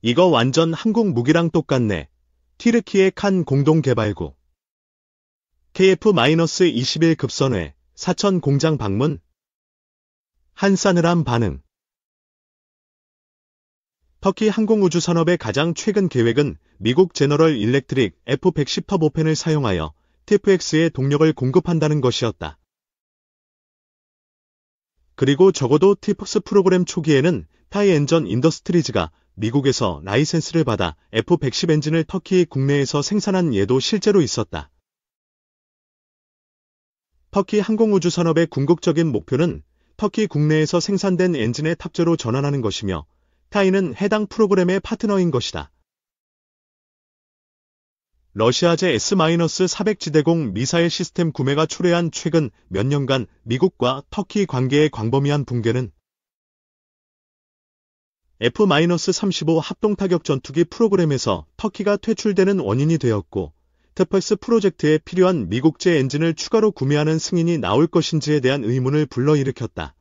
이거 완전 한국 무기랑 똑같네. 티르키의칸 공동개발구. KF-21 급선회, 사천 공장 방문. 한싸늘한 반응. 터키 항공우주산업의 가장 최근 계획은 미국 제너럴 일렉트릭 F-110 터보펜을 사용하여 t f x 의 동력을 공급한다는 것이었다. 그리고 적어도 TFX 프로그램 초기에는 타이엔전 인더스트리즈가 미국에서 라이센스를 받아 F-110 엔진을 터키 국내에서 생산한 예도 실제로 있었다. 터키 항공우주산업의 궁극적인 목표는 터키 국내에서 생산된 엔진의 탑재로 전환하는 것이며 타이는 해당 프로그램의 파트너인 것이다. 러시아제 S-400 지대공 미사일 시스템 구매가 초래한 최근 몇 년간 미국과 터키 관계의 광범위한 붕괴는 F-35 합동타격 전투기 프로그램에서 터키가 퇴출되는 원인이 되었고 테펄스 프로젝트에 필요한 미국제 엔진을 추가로 구매하는 승인이 나올 것인지에 대한 의문을 불러일으켰다.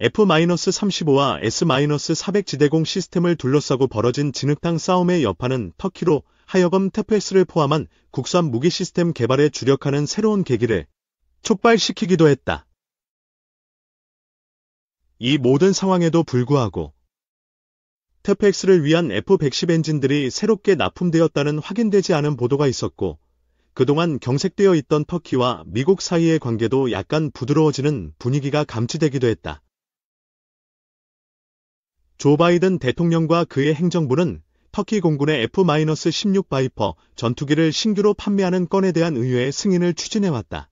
F-35와 S-400 지대공 시스템을 둘러싸고 벌어진 진흙탕 싸움의 여파는 터키로 하여금 테펠스를 포함한 국산 무기 시스템 개발에 주력하는 새로운 계기를 촉발시키기도 했다. 이 모든 상황에도 불구하고 테펙스를 위한 F-110 엔진들이 새롭게 납품되었다는 확인되지 않은 보도가 있었고 그동안 경색되어 있던 터키와 미국 사이의 관계도 약간 부드러워지는 분위기가 감지되기도 했다. 조 바이든 대통령과 그의 행정부는 터키 공군의 F-16 바이퍼 전투기를 신규로 판매하는 건에 대한 의회의 승인을 추진해왔다.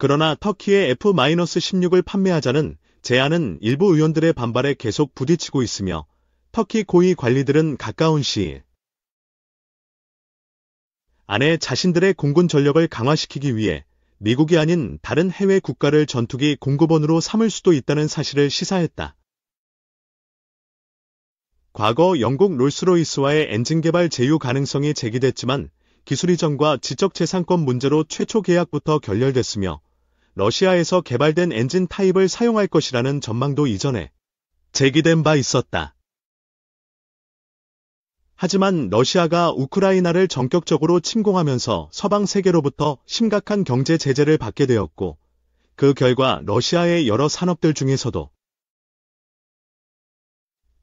그러나 터키의 F-16을 판매하자는 제안은 일부 의원들의 반발에 계속 부딪히고 있으며 터키 고위 관리들은 가까운 시일 안에 자신들의 공군 전력을 강화시키기 위해 미국이 아닌 다른 해외 국가를 전투기 공급원으로 삼을 수도 있다는 사실을 시사했다. 과거 영국 롤스로이스와의 엔진 개발 제휴 가능성이 제기됐지만 기술 이전과 지적 재산권 문제로 최초 계약부터 결렬됐으며 러시아에서 개발된 엔진 타입을 사용할 것이라는 전망도 이전에 제기된 바 있었다. 하지만 러시아가 우크라이나를 전격적으로 침공하면서 서방 세계로부터 심각한 경제 제재를 받게 되었고 그 결과 러시아의 여러 산업들 중에서도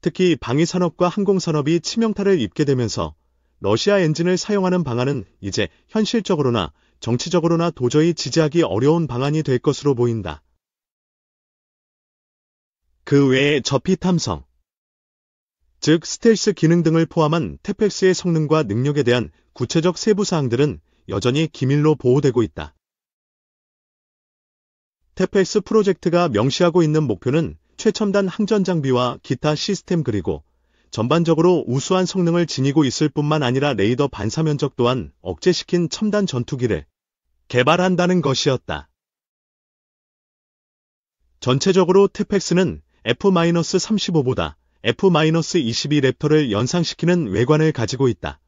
특히 방위산업과 항공산업이 치명타를 입게 되면서 러시아 엔진을 사용하는 방안은 이제 현실적으로나 정치적으로나 도저히 지지하기 어려운 방안이 될 것으로 보인다. 그 외에 저피 탐성, 즉 스텔스 기능 등을 포함한 테펙스의 성능과 능력에 대한 구체적 세부 사항들은 여전히 기밀로 보호되고 있다. 테펙스 프로젝트가 명시하고 있는 목표는 최첨단 항전 장비와 기타 시스템 그리고 전반적으로 우수한 성능을 지니고 있을 뿐만 아니라 레이더 반사 면적 또한 억제시킨 첨단 전투기를 개발한다는 것이었다. 전체적으로 테펙스는 F-35보다 F-22 랩터를 연상시키는 외관을 가지고 있다.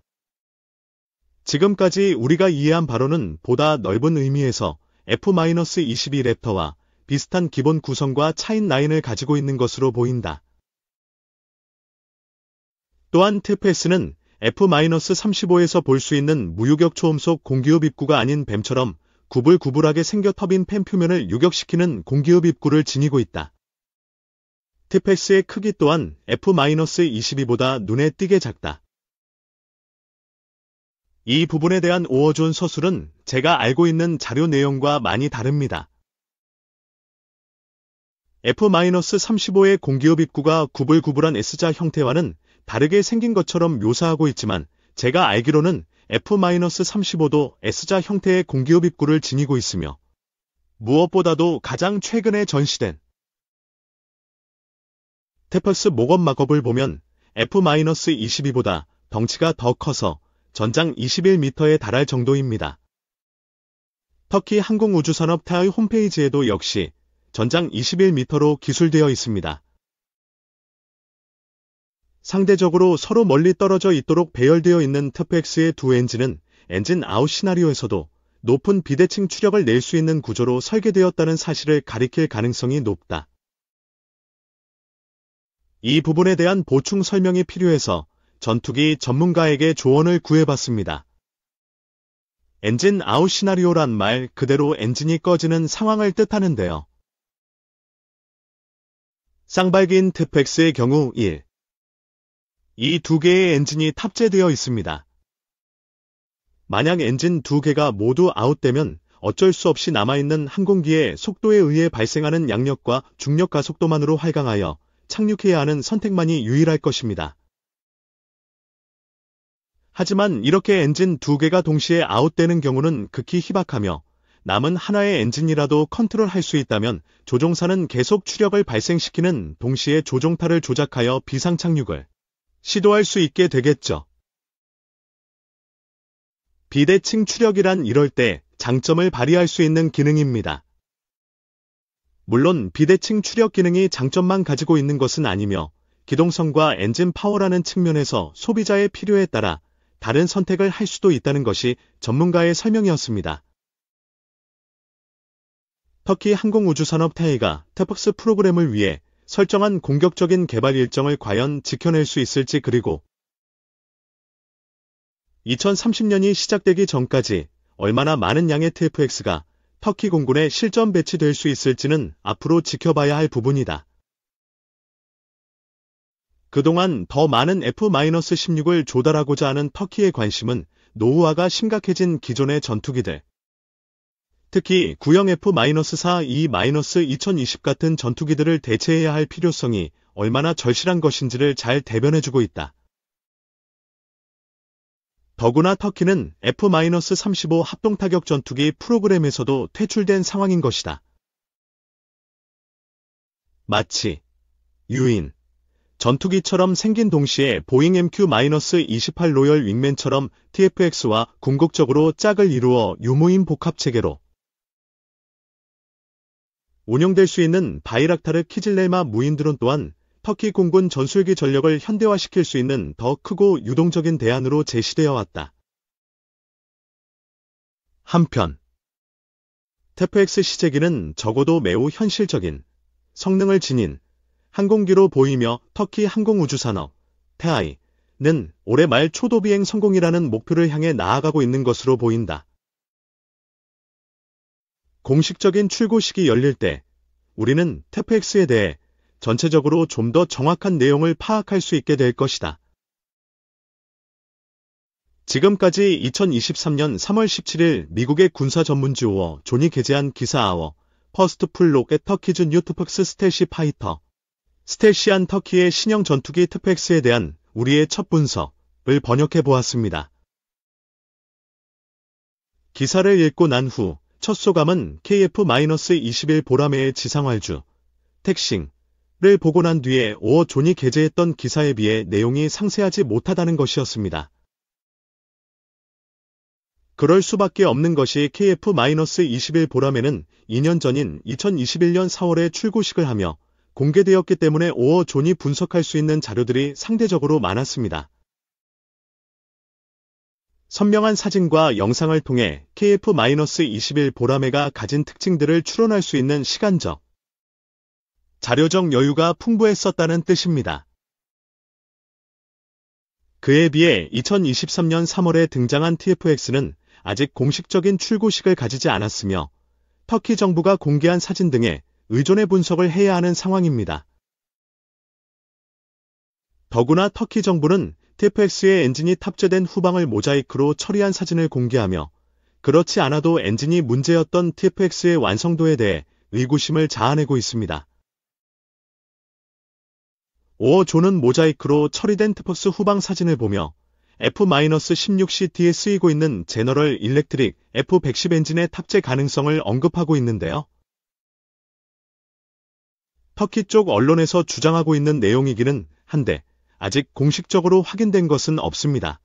지금까지 우리가 이해한 바로는 보다 넓은 의미에서 F-22 랩터와 비슷한 기본 구성과 차인 라인을 가지고 있는 것으로 보인다. 또한 TPS는 F-35에서 볼 수 있는 무유격 초음속 공기흡 입구가 아닌 뱀처럼 구불구불하게 생겨 터빈 팬 표면을 유격시키는 공기흡 입구를 지니고 있다. TPS의 크기 또한 F-22보다 눈에 띄게 작다. 이 부분에 대한 오어존 서술은 제가 알고 있는 자료 내용과 많이 다릅니다. F-35의 공기흡 입구가 구불구불한 S자 형태와는 바르게 생긴 것처럼 묘사하고 있지만 제가 알기로는 F-35도 S자 형태의 공기업 입구를 지니고 있으며 무엇보다도 가장 최근에 전시된 테퍼스 목업 마업을 보면 F-22보다 덩치가 더 커서 전장 21m에 달할 정도입니다. 터키 항공우주산업 타의 홈페이지에도 역시 전장 21m로 기술되어 있습니다. 상대적으로 서로 멀리 떨어져 있도록 배열되어 있는 터프X의 두 엔진은 엔진 아웃 시나리오에서도 높은 비대칭 추력을 낼 수 있는 구조로 설계되었다는 사실을 가리킬 가능성이 높다. 이 부분에 대한 보충 설명이 필요해서 전투기 전문가에게 조언을 구해봤습니다. 엔진 아웃 시나리오란 말 그대로 엔진이 꺼지는 상황을 뜻하는데요. 쌍발기인 트펙스의 경우 1. 이두 개의 엔진이 탑재되어 있습니다. 만약 엔진 두 개가 모두 아웃되면 어쩔 수 없이 남아있는 항공기의 속도에 의해 발생하는 양력과 중력과 속도만으로 활강하여 착륙해야 하는 선택만이 유일할 것입니다. 하지만 이렇게 엔진 두 개가 동시에 아웃되는 경우는 극히 희박하며 남은 하나의 엔진이라도 컨트롤할 수 있다면 조종사는 계속 추력을 발생시키는 동시에 조종타를 조작하여 비상착륙을 시도할 수 있게 되겠죠. 비대칭 추력이란 이럴 때 장점을 발휘할 수 있는 기능입니다. 물론 비대칭 추력 기능이 장점만 가지고 있는 것은 아니며 기동성과 엔진 파워라는 측면에서 소비자의 필요에 따라 다른 선택을 할 수도 있다는 것이 전문가의 설명이었습니다. 터키 항공우주산업 타이가 태박스 프로그램을 위해 설정한 공격적인 개발 일정을 과연 지켜낼 수 있을지 그리고 2030년이 시작되기 전까지 얼마나 많은 양의 TFX가 터키 공군에 실전 배치될 수 있을지는 앞으로 지켜봐야 할 부분이다. 그동안 더 많은 F-16을 조달하고자 하는 터키의 관심은 노후화가 심각해진 기존의 전투기들, 특히 구형 F-4E-2020 같은 전투기들을 대체해야 할 필요성이 얼마나 절실한 것인지를 잘 대변해주고 있다. 더구나 터키는 F-35 합동타격 전투기 프로그램에서도 퇴출된 상황인 것이다. 마치 유인 전투기처럼 생긴 동시에 보잉 MQ-28 로열 윙맨처럼 TFX와 궁극적으로 짝을 이루어 유무인 복합체계로 운영될 수 있는 바이락타르 키질레마 무인드론 또한 터키 공군 전술기 전력을 현대화시킬 수 있는 더 크고 유동적인 대안으로 제시되어 왔다. 한편 테프엑스 시제기는 적어도 매우 현실적인 성능을 지닌 항공기로 보이며 터키 항공우주산업 태아이는 올해 말 초도 비행 성공이라는 목표를 향해 나아가고 있는 것으로 보인다. 공식적인 출고식이 열릴 때 우리는 테프엑스에 대해 전체적으로 좀 더 정확한 내용을 파악할 수 있게 될 것이다. 지금까지 2023년 3월 17일 미국의 군사 전문 지워 존이 게재한 기사 아워 퍼스트 풀록 의 터키즈 뉴트폭스 스텔시 파이터 스텔시안 터키의 신형 전투기 트펙스에 대한 우리의 첫 분석을 번역해 보았습니다. 기사를 읽고 난후 첫 소감은 KF-21 보라매의 지상활주, 택싱을 보고 난 뒤에 오어 존이 게재했던 기사에 비해 내용이 상세하지 못하다는 것이었습니다. 그럴 수밖에 없는 것이 KF-21 보라매는 2년 전인 2021년 4월에 출고식을 하며 공개되었기 때문에 오어 존이 분석할 수 있는 자료들이 상대적으로 많았습니다. 선명한 사진과 영상을 통해 KF-21 보라매가 가진 특징들을 추론할 수 있는 시간적 자료적 여유가 풍부했었다는 뜻입니다. 그에 비해 2023년 3월에 등장한 TFX는 아직 공식적인 출고식을 가지지 않았으며 터키 정부가 공개한 사진 등에 의존의 분석을 해야 하는 상황입니다. 더구나 터키 정부는 TFX의 엔진이 탑재된 후방을 모자이크로 처리한 사진을 공개하며 그렇지 않아도 엔진이 문제였던 TFX의 완성도에 대해 의구심을 자아내고 있습니다. 5어 존은 모자이크로 처리된 트퍼스 후방 사진을 보며 F-16CT에 쓰이고 있는 제너럴 일렉트릭 F-110 엔진의 탑재 가능성을 언급하고 있는데요. 터키 쪽 언론에서 주장하고 있는 내용이기는 한데 아직 공식적으로 확인된 것은 없습니다.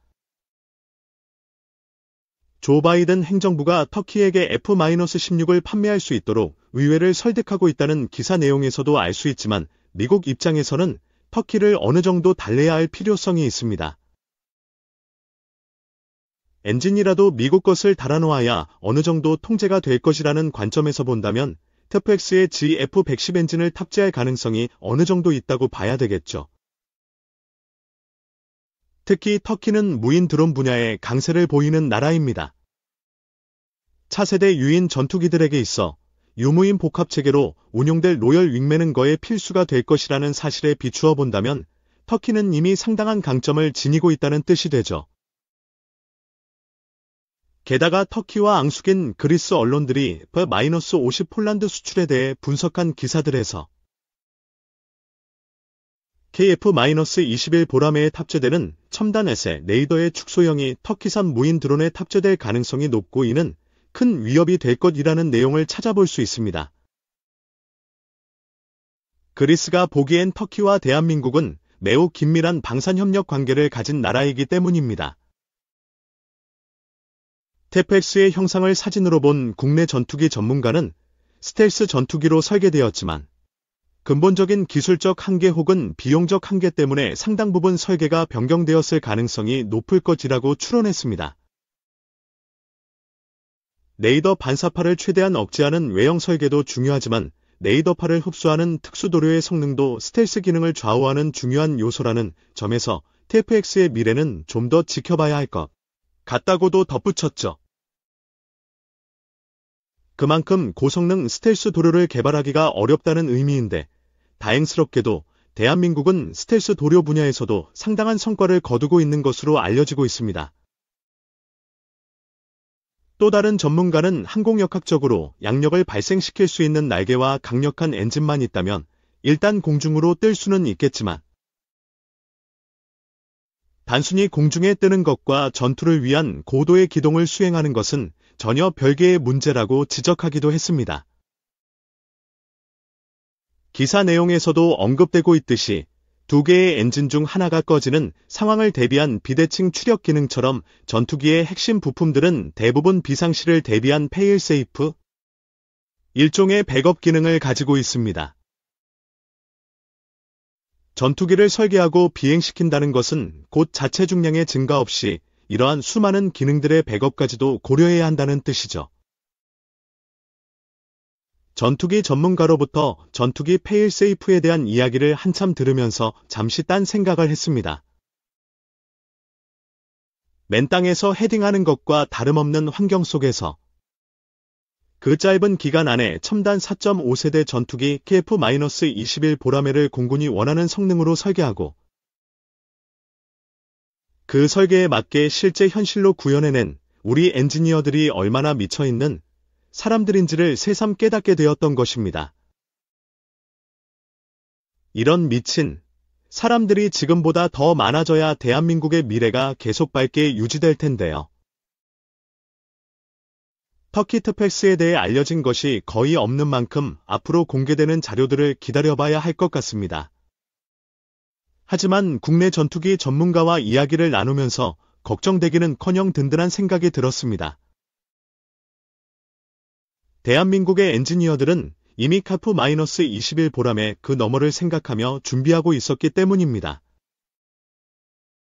조 바이든 행정부가 터키에게 F-16을 판매할 수 있도록 의회를 설득하고 있다는 기사 내용에서도 알 수 있지만 미국 입장에서는 터키를 어느 정도 달래야 할 필요성이 있습니다. 엔진이라도 미국 것을 달아놓아야 어느 정도 통제가 될 것이라는 관점에서 본다면 터프엑스의 GF110 엔진을 탑재할 가능성이 어느 정도 있다고 봐야 되겠죠. 특히 터키는 무인 드론 분야에 강세를 보이는 나라입니다. 차세대 유인 전투기들에게 있어 유무인 복합체계로 운용될 로열 윙맨은 거의 필수가 될 것이라는 사실에 비추어 본다면 터키는 이미 상당한 강점을 지니고 있다는 뜻이 되죠. 게다가 터키와 앙숙인 그리스 언론들이 버-50 폴란드 수출에 대해 분석한 기사들에서 KF-21 보라매에 탑재되는 첨단 에세 레이더의 축소형이 터키산 무인 드론에 탑재될 가능성이 높고 이는 큰 위협이 될 것이라는 내용을 찾아볼 수 있습니다. 그리스가 보기엔 터키와 대한민국은 매우 긴밀한 방산협력 관계를 가진 나라이기 때문입니다. 테펙스의 형상을 사진으로 본 국내 전투기 전문가는 스텔스 전투기로 설계되었지만 근본적인 기술적 한계 혹은 비용적 한계 때문에 상당 부분 설계가 변경되었을 가능성이 높을 것이라고 추론했습니다. 레이더 반사파를 최대한 억제하는 외형 설계도 중요하지만 레이더파를 흡수하는 특수도료의 성능도 스텔스 기능을 좌우하는 중요한 요소라는 점에서 TFX의 미래는 좀 더 지켜봐야 할 것 같다고도 덧붙였죠. 그만큼 고성능 스텔스 도료를 개발하기가 어렵다는 의미인데 다행스럽게도 대한민국은 스텔스 도료 분야에서도 상당한 성과를 거두고 있는 것으로 알려지고 있습니다. 또 다른 전문가는 항공역학적으로 양력을 발생시킬 수 있는 날개와 강력한 엔진만 있다면 일단 공중으로 뜰 수는 있겠지만 단순히 공중에 뜨는 것과 전투를 위한 고도의 기동을 수행하는 것은 전혀 별개의 문제라고 지적하기도 했습니다. 기사 내용에서도 언급되고 있듯이 두 개의 엔진 중 하나가 꺼지는 상황을 대비한 비대칭 추력 기능처럼 전투기의 핵심 부품들은 대부분 비상시를 대비한 페일세이프, 일종의 백업 기능을 가지고 있습니다. 전투기를 설계하고 비행시킨다는 것은 곧 자체 중량의 증가 없이 이러한 수많은 기능들의 백업까지도 고려해야 한다는 뜻이죠. 전투기 전문가로부터 전투기 페일세이프에 대한 이야기를 한참 들으면서 잠시 딴 생각을 했습니다. 맨 땅에서 헤딩하는 것과 다름없는 환경 속에서 그 짧은 기간 안에 첨단 4.5세대 전투기 KF-21 보라매를 공군이 원하는 성능으로 설계하고 그 설계에 맞게 실제 현실로 구현해낸 우리 엔지니어들이 얼마나 미쳐있는 사람들인지를 새삼 깨닫게 되었던 것입니다. 이런 미친 사람들이 지금보다 더 많아져야 대한민국의 미래가 계속 밝게 유지될 텐데요. 터키 트팩스에 대해 알려진 것이 거의 없는 만큼 앞으로 공개되는 자료들을 기다려봐야 할 것 같습니다. 하지만 국내 전투기 전문가와 이야기를 나누면서 걱정되기는커녕 든든한 생각이 들었습니다. 대한민국의 엔지니어들은 이미 카프-21 보람의 그 너머를 생각하며 준비하고 있었기 때문입니다.